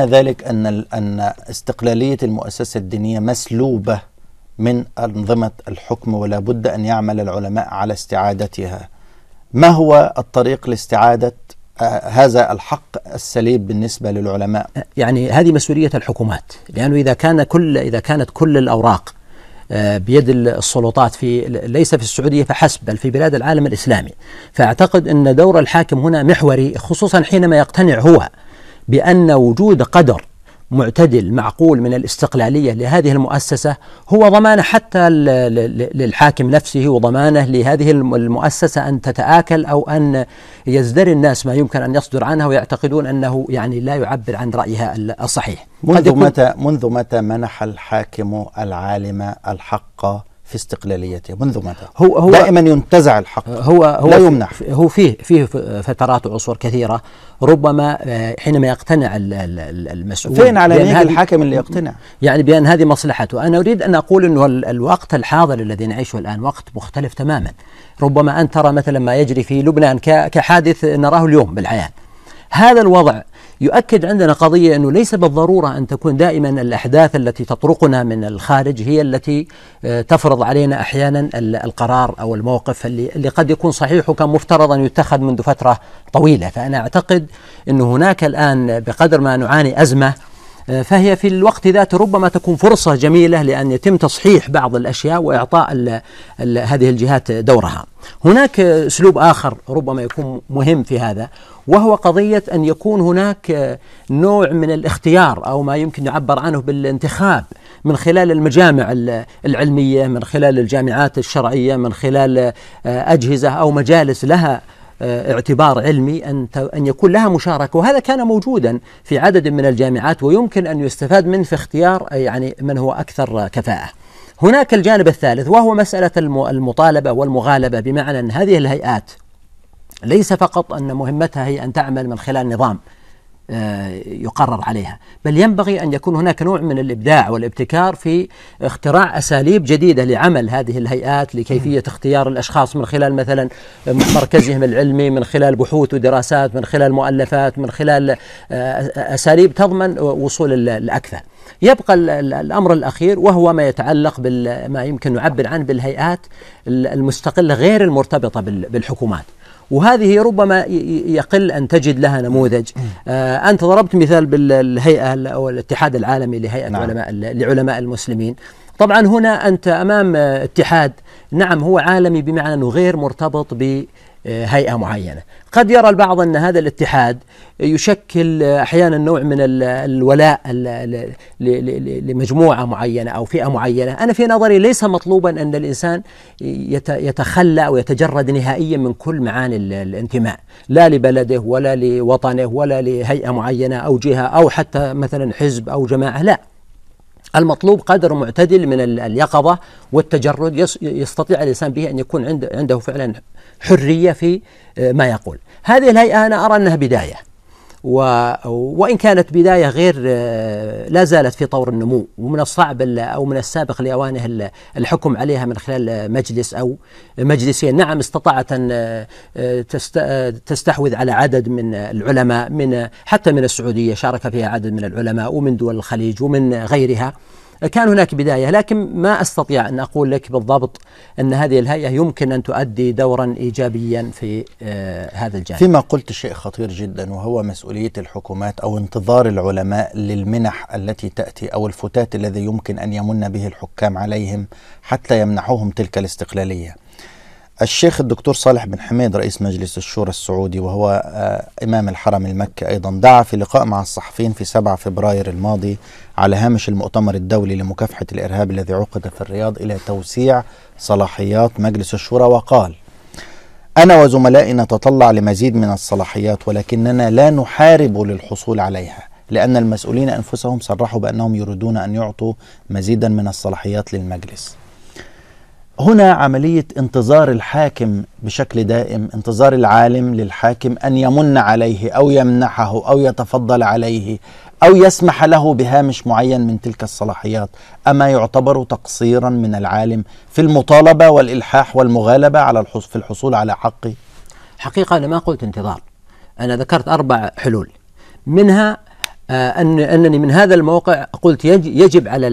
ذلك أن أن استقلالية المؤسسة الدينية مسلوبة من أنظمة الحكم ولا بد أن يعمل العلماء على استعادتها ما هو الطريق لاستعادة آه، هذا الحق السليب بالنسبة للعلماء يعني هذه مسؤولية الحكومات لأنه إذا كان كل إذا كانت كل الأوراق آه، بيد السلطات في ليس في السعودية فحسب بل في بلاد العالم الإسلامي فأعتقد أن دور الحاكم هنا محوري خصوصا حينما يقتنع هو بأن وجود قدر معتدل معقول من الاستقلالية لهذه المؤسسة هو ضمانة حتى للحاكم نفسه وضمانة لهذه المؤسسة أن تتآكل أو أن يزدري الناس ما يمكن أن يصدر عنها ويعتقدون أنه يعني لا يعبر عن رأيها الصحيح منذ متى منذ متى منح الحاكم العالم الحق في استقلاليته منذ متى هو هو دائما ينتزع الحق هو هو لا يمنع هو فيه فيه فترات وعصور كثيره ربما آه، حينما يقتنع المسؤول فين على الحاكم اللي يقتنع يعني بان هذه مصلحته انا اريد ان اقول انه الوقت الحاضر الذي نعيشه الان وقت مختلف تماما ربما ان ترى مثلا ما يجري في لبنان كحادث نراه اليوم بالعيان هذا الوضع يؤكد عندنا قضية أنه ليس بالضرورة أن تكون دائما الأحداث التي تطرقنا من الخارج هي التي آه، تفرض علينا أحيانا القرار أو الموقف اللي قد يكون صحيح وكان مفترض أن يتخذ منذ فترة طويلة فأنا أعتقد أن هناك الآن بقدر ما نعاني أزمة آه، فهي في الوقت ذاته ربما تكون فرصة جميلة لأن يتم تصحيح بعض الأشياء وإعطاء الـ الـ هذه الجهات دورها هناك أسلوب آخر ربما يكون مهم في هذا وهو قضية أن يكون هناك نوع من الاختيار أو ما يمكن يعبر عنه بالانتخاب من خلال المجامع العلمية من خلال الجامعات الشرعية من خلال آه، أجهزة أو مجالس لها آه، اعتبار علمي أن أن يكون لها مشاركة وهذا كان موجودا في عدد من الجامعات ويمكن أن يستفاد منه في اختيار آه، يعني من هو أكثر كفاءة. هناك الجانب الثالث وهو مسألة المطالبة والمغالبة بمعنى أن هذه الهيئات ليس فقط أن مهمتها هي أن تعمل من خلال نظام آه، يقرر عليها بل ينبغي أن يكون هناك نوع من الإبداع والابتكار في اختراع أساليب جديدة لعمل هذه الهيئات لكيفية اختيار الأشخاص من خلال مثلا مركزهم العلمي من خلال بحوث ودراسات من خلال مؤلفات من خلال آه، أساليب تضمن وصول الأكثر يبقى الأمر الأخير وهو ما يتعلق بما يمكن نعبر عنه بالهيئات المستقلة غير المرتبطة بالحكومات وهذه ربما يقل أن تجد لها نموذج آه، أنت ضربت مثال بالهيئة أو الاتحاد العالمي لهيئة نعم. علماء لعلماء المسلمين طبعا هنا أنت أمام اتحاد نعم هو عالمي بمعنى أنه غير مرتبط بهيئه معينة قد يرى البعض أن هذا الاتحاد يشكل احيانا نوع من الولاء لمجموعه معينه او فئه معينه، انا في نظري ليس مطلوبا ان الانسان يتخلى او يتجرد نهائيا من كل معاني الانتماء، لا لبلده ولا لوطنه ولا لهيئه معينه او جهه او حتى مثلا حزب او جماعه، لا. المطلوب قدر معتدل من اليقظة والتجرد يستطيع الإنسان به أن يكون عنده فعلا حرية في آه، ما يقول هذه الهيئة أنا أرى أنها بداية و وإن كانت بداية غير آه، لا زالت في طور النمو ومن الصعب أو من السابق لأوانه الحكم عليها من خلال مجلس أو مجلسين نعم استطاعت أن آه، آه، تستحوذ على عدد من العلماء من حتى من السعودية شارك فيها عدد من العلماء ومن دول الخليج ومن غيرها كان هناك بداية لكن ما أستطيع أن أقول لك بالضبط أن هذه الهيئة يمكن أن تؤدي دورا إيجابيا في آه، هذا الجانب فيما قلت شيء خطير جدا وهو مسؤولية الحكومات أو انتظار العلماء للمنح التي تأتي أو الفتات الذي يمكن أن يمن به الحكام عليهم حتى يمنحوهم تلك الاستقلالية الشيخ الدكتور صالح بن حميد رئيس مجلس الشورى السعودي وهو آه، إمام الحرم المكي أيضا دعا في لقاء مع الصحفيين في 7 فبراير الماضي على هامش المؤتمر الدولي لمكافحة الإرهاب الذي عقد في الرياض إلى توسيع صلاحيات مجلس الشورى وقال أنا وزملائي نتطلع لمزيد من الصلاحيات ولكننا لا نحارب للحصول عليها لأن المسؤولين أنفسهم صرحوا بأنهم يريدون أن يعطوا مزيدا من الصلاحيات للمجلس هنا عملية انتظار الحاكم بشكل دائم انتظار العالم للحاكم أن يمن عليه أو يمنحه أو يتفضل عليه أو يسمح له بهامش معين من تلك الصلاحيات أما يعتبر تقصيرا من العالم في المطالبة والإلحاح والمغالبة على في الحصول على حقه حقيقة أنا ما قلت انتظار أنا ذكرت أربع حلول منها آه، أن أنني من هذا الموقع قلت يجب على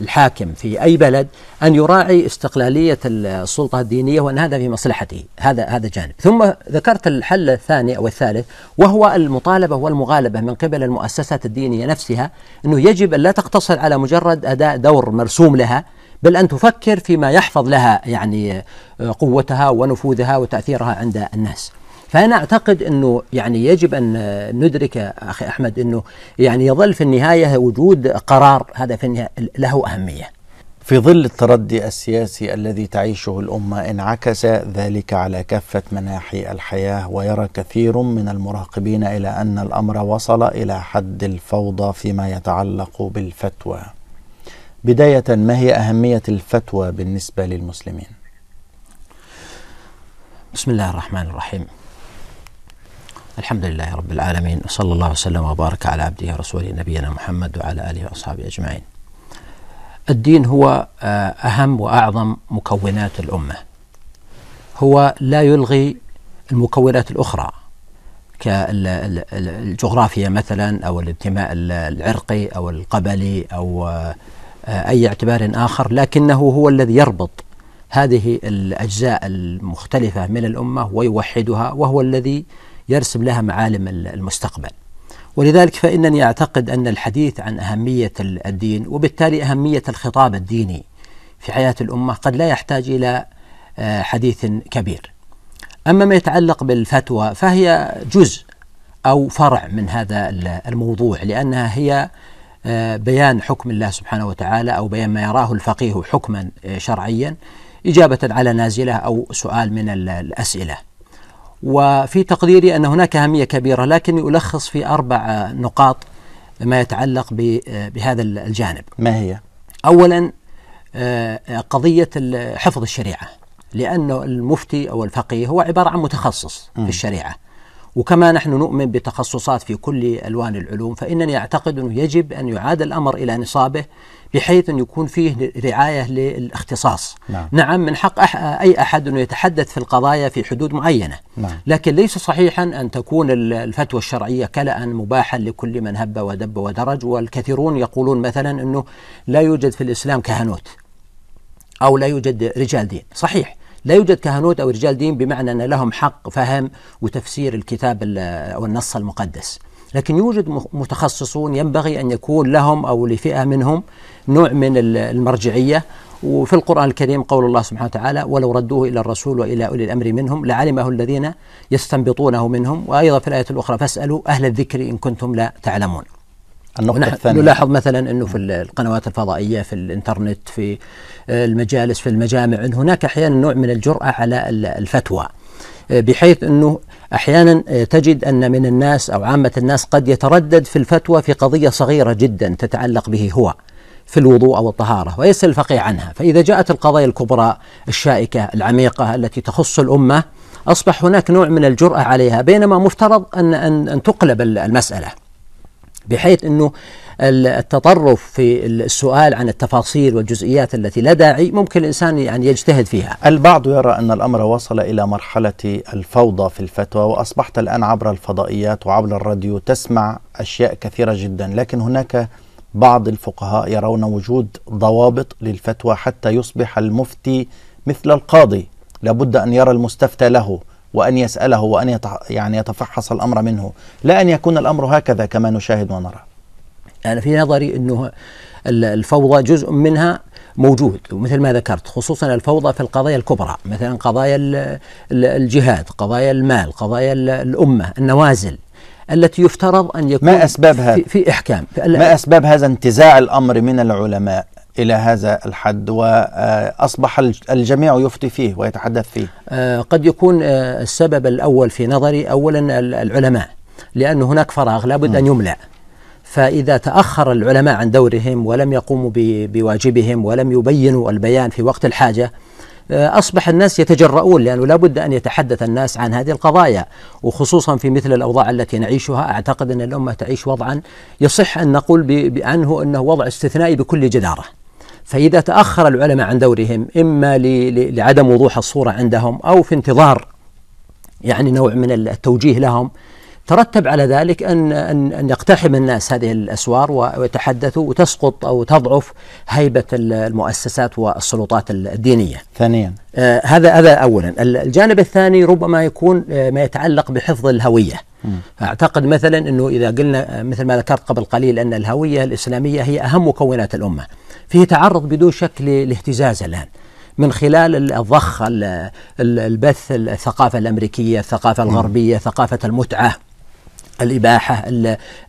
الحاكم في أي بلد أن يراعي استقلالية السلطة الدينية وأن هذا في مصلحته هذا هذا جانب ثم ذكرت الحل الثاني أو الثالث وهو المطالبة والمغالبة من قبل المؤسسات الدينية نفسها أنه يجب أن لا تقتصر على مجرد أداء دور مرسوم لها بل أن تفكر فيما يحفظ لها يعني آه، قوتها ونفوذها وتأثيرها عند الناس فأنا أعتقد أنه يعني يجب أن ندرك أخي أحمد أنه يعني يظل في النهاية وجود قرار هذا في النهاية له أهمية في ظل التردي السياسي الذي تعيشه الأمة انعكس ذلك على كافة مناحي الحياة ويرى كثير من المراقبين إلى أن الأمر وصل إلى حد الفوضى فيما يتعلق بالفتوى بداية ما هي أهمية الفتوى بالنسبة للمسلمين؟ بسم الله الرحمن الرحيم الحمد لله رب العالمين وصلى الله وسلم وبارك على عبده ورسوله نبينا محمد وعلى آله وأصحابه أجمعين الدين هو آه، أهم وأعظم مكونات الأمة هو لا يلغي المكونات الأخرى كالجغرافيا مثلا أو الانتماء العرقي أو القبلي أو آه، أي اعتبار آخر لكنه هو الذي يربط هذه الأجزاء المختلفة من الأمة ويوحدها وهو الذي يرسم لها معالم المستقبل ولذلك فإنني أعتقد أن الحديث عن أهمية الدين وبالتالي أهمية الخطاب الديني في حياة الأمة قد لا يحتاج إلى آه، حديث كبير أما ما يتعلق بالفتوى فهي جزء أو فرع من هذا الموضوع لأنها هي آه، بيان حكم الله سبحانه وتعالى أو بيان ما يراه الفقيه حكما آه، شرعيا إجابة على نازلة أو سؤال من الأسئلة وفي تقديري أن هناك أهمية كبيرة لكني ألخص في أربع نقاط ما يتعلق بهذا الجانب ما هي؟ أولا آه، قضية حفظ الشريعة لأن المفتي أو الفقيه هو عبارة عن متخصص م. في الشريعة وكما نحن نؤمن بتخصصات في كل ألوان العلوم فإنني أعتقد أنه يجب أن يعاد الأمر إلى نصابه بحيث أن يكون فيه رعاية للاختصاص نعم, نعم من حق أح أي أحد أنه يتحدث في القضايا في حدود معينة نعم. لكن ليس صحيحا أن تكون الفتوى الشرعية كلأ مباحا لكل من هب ودب ودرج والكثيرون يقولون مثلا أنه لا يوجد في الإسلام كهنوت أو لا يوجد رجال دين صحيح لا يوجد كهنوت أو رجال دين بمعنى أن لهم حق فهم وتفسير الكتاب أو النص المقدس لكن يوجد متخصصون ينبغي أن يكون لهم أو لفئة منهم نوع من المرجعية وفي القرآن الكريم قول الله سبحانه وتعالى ولو ردوه إلى الرسول وإلى أولي الأمر منهم لعلمه الذين يستنبطونه منهم وأيضا في الآية الأخرى فاسألوا أهل الذكر إن كنتم لا تعلمون النقطة الثانية نلاحظ مثلا انه في القنوات الفضائية في الانترنت في المجالس في المجامع ان هناك احيانا نوع من الجرأة على الفتوى بحيث أنه أحيانا آه، تجد أن من الناس أو عامة الناس قد يتردد في الفتوى في قضية صغيرة جدا تتعلق به هو في الوضوء أو الطهارة ويسأل الفقيه عنها فإذا جاءت القضايا الكبرى الشائكة العميقة التي تخص الأمة أصبح هناك نوع من الجرأة عليها بينما مفترض أن أن, أن تقلب المسألة بحيث أنه التطرف في السؤال عن التفاصيل والجزئيات التي لا داعي ممكن الإنسان يعني يجتهد فيها البعض يرى أن الأمر وصل إلى مرحلة الفوضى في الفتوى وأصبحت الآن عبر الفضائيات وعبر الراديو تسمع أشياء كثيرة جدا لكن هناك بعض الفقهاء يرون وجود ضوابط للفتوى حتى يصبح المفتي مثل القاضي لابد أن يرى المستفتى له وأن يسأله وأن يعني يتفحص الأمر منه لا أن يكون الأمر هكذا كما نشاهد ونرى أنا يعني في نظري أنه الفوضى جزء منها موجود ومثل ما ذكرت خصوصا الفوضى في القضايا الكبرى مثلا قضايا الجهاد قضايا المال قضايا الأمة النوازل التي يفترض أن يكون ما أسباب هذا؟ في, في إحكام في ما أسباب هذا انتزاع الأمر من العلماء إلى هذا الحد وأصبح الجميع يفتي فيه ويتحدث فيه آه، قد يكون آه، السبب الأول في نظري أولا العلماء لأن هناك فراغ لابد أن يملأ فإذا تأخر العلماء عن دورهم ولم يقوموا بواجبهم ولم يبينوا البيان في وقت الحاجة آه، أصبح الناس يتجرؤون لأنه لا بد أن يتحدث الناس عن هذه القضايا وخصوصا في مثل الأوضاع التي نعيشها أعتقد أن الأمة تعيش وضعا يصح أن نقول عنه أنه وضع استثنائي بكل جدارة فإذا تأخر العلماء عن دورهم إما لعدم وضوح الصورة عندهم أو في انتظار يعني نوع من التوجيه لهم ترتب على ذلك أن, أن, أن يقتحم الناس هذه الأسوار ويتحدثوا وتسقط أو تضعف هيبة المؤسسات والسلطات الدينية ثانيا آه هذا هذا أولا الجانب الثاني ربما يكون آه، ما يتعلق بحفظ الهوية م. أعتقد مثلا أنه إذا قلنا آه، مثل ما ذكرت قبل قليل أن الهوية الإسلامية هي أهم مكونات الأمة فيه تعرض بدون شك للاهتزاز الآن من خلال الضخ البث الثقافة الأمريكية الثقافة الغربية ثقافة المتعة الإباحة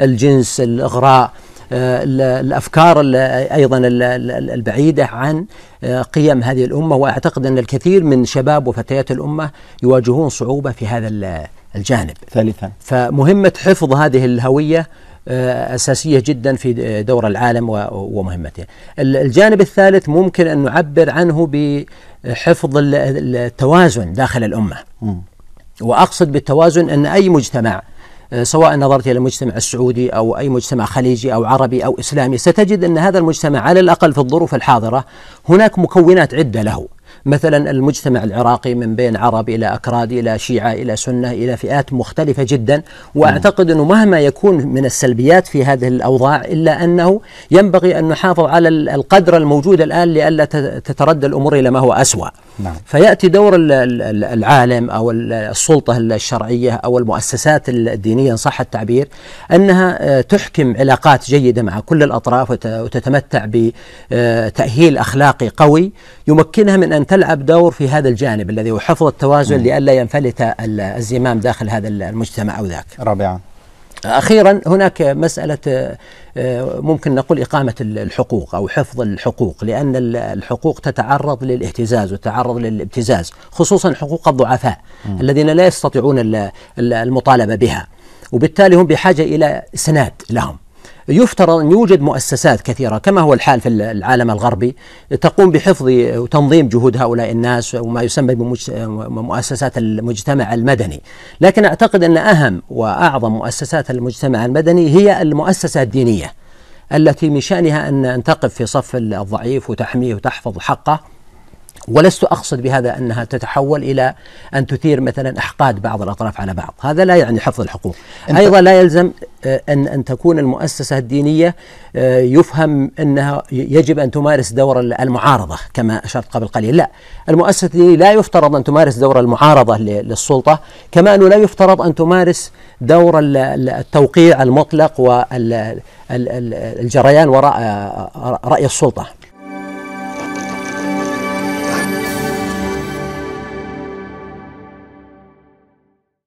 الجنس الإغراء آه، الافكار ايضا البعيده عن آه، قيم هذه الامه واعتقد ان الكثير من شباب وفتيات الامه يواجهون صعوبه في هذا الجانب. ثالثا فمهمه حفظ هذه الهويه آه، اساسيه جدا في دور العالم ومهمته. الجانب الثالث ممكن ان نعبر عنه بحفظ التوازن داخل الامه. م. واقصد بالتوازن ان اي مجتمع آه، سواء نظرت الى المجتمع السعودي او اي مجتمع خليجي او عربي او اسلامي ستجد ان هذا المجتمع على الاقل في الظروف الحاضره هناك مكونات عده له مثلا المجتمع العراقي من بين عرب إلى أكراد إلى شيعة إلى سنة إلى فئات مختلفة جدا وأعتقد أنه مهما يكون من السلبيات في هذه الأوضاع إلا أنه ينبغي أن نحافظ على القدر الموجود الآن لئلا تتردى الأمور إلى ما هو أسوأ نعم. فيأتي دور العالم أو السلطة الشرعية أو المؤسسات الدينية إن صح التعبير أنها آه، تحكم علاقات جيدة مع كل الأطراف وتتمتع بتأهيل أخلاقي قوي يمكنها من أن تلعب دور في هذا الجانب الذي هو حفظ التوازن لئلا ينفلت الزمام داخل هذا المجتمع أو ذاك رابعا أخيرا هناك مسألة آه، ممكن نقول إقامة الحقوق أو حفظ الحقوق لأن الحقوق تتعرض للاهتزاز وتتعرض للابتزاز خصوصا حقوق الضعفاء م. الذين لا يستطيعون المطالبة بها وبالتالي هم بحاجة إلى سناد لهم يفترض أن يوجد مؤسسات كثيرة كما هو الحال في العالم الغربي تقوم بحفظ وتنظيم جهود هؤلاء الناس وما يسمى بمؤسسات المجتمع المدني لكن أعتقد أن أهم وأعظم مؤسسات المجتمع المدني هي المؤسسة الدينية التي من شأنها أن تقف في صف الضعيف وتحميه وتحفظ حقه ولست أقصد بهذا أنها تتحول إلى أن تثير مثلا إحقاد بعض الأطراف على بعض هذا لا يعني حفظ الحقوق أيضا لا يلزم آه، أن, أن تكون المؤسسة الدينية آه، يفهم أنها يجب أن تمارس دور المعارضة كما أشرت قبل قليل لا المؤسسة الدينية لا يفترض أن تمارس دور المعارضة للسلطة كما أنه لا يفترض أن تمارس دور التوقيع المطلق والجريان وراء آه، رأي السلطة